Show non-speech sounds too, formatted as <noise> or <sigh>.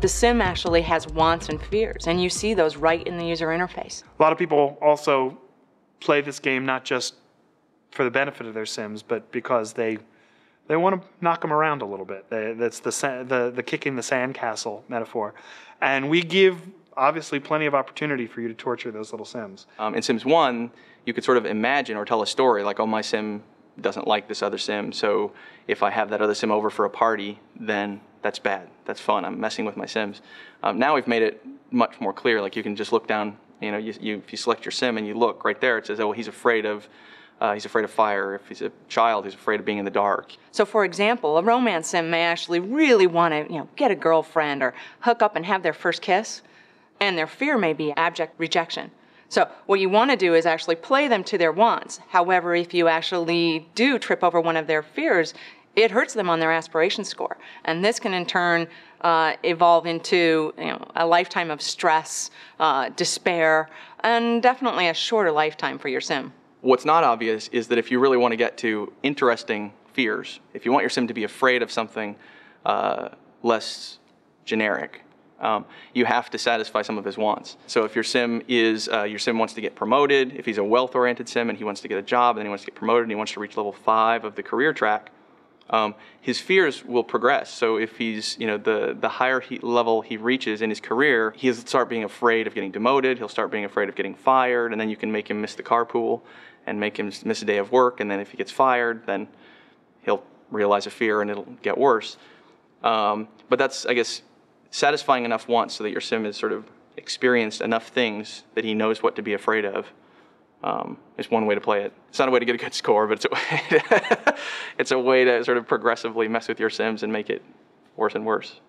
The sim actually has wants and fears, and you see those right in the user interface. A lot of people also play this game not just for the benefit of their sims, but because they they want to knock them around a little bit. They, that's the, the the kicking the sandcastle metaphor, and we give obviously plenty of opportunity for you to torture those little sims. Um, in Sims One, you could sort of imagine or tell a story like, "Oh, my sim doesn't like this other sim, so if I have that other sim over for a party, then that's bad, that's fun, I'm messing with my Sims. Um, now we've made it much more clear, like you can just look down, you know, you, you, if you select your Sim and you look right there, it says, oh, well, he's afraid of, uh, he's afraid of fire, if he's a child, he's afraid of being in the dark. So for example, a romance Sim may actually really want to, you know, get a girlfriend or hook up and have their first kiss, and their fear may be abject rejection. So what you want to do is actually play them to their wants. However, if you actually do trip over one of their fears, it hurts them on their aspiration score. And this can in turn uh, evolve into you know, a lifetime of stress, uh, despair, and definitely a shorter lifetime for your sim. What's not obvious is that if you really want to get to interesting fears, if you want your sim to be afraid of something uh, less generic, um, you have to satisfy some of his wants. So if your sim is, uh, your sim wants to get promoted, if he's a wealth-oriented sim and he wants to get a job and then he wants to get promoted and he wants to reach level five of the career track, um, his fears will progress. So if he's, you know, the, the higher he, level he reaches in his career, he'll start being afraid of getting demoted, he'll start being afraid of getting fired, and then you can make him miss the carpool and make him miss a day of work, and then if he gets fired, then he'll realize a fear and it'll get worse. Um, but that's, I guess, satisfying enough once so that your sim is sort of experienced enough things that he knows what to be afraid of um, is one way to play it. It's not a way to get a good <laughs> score, but it's a way to, <laughs> it's a way to sort of progressively mess with your sims and make it worse and worse.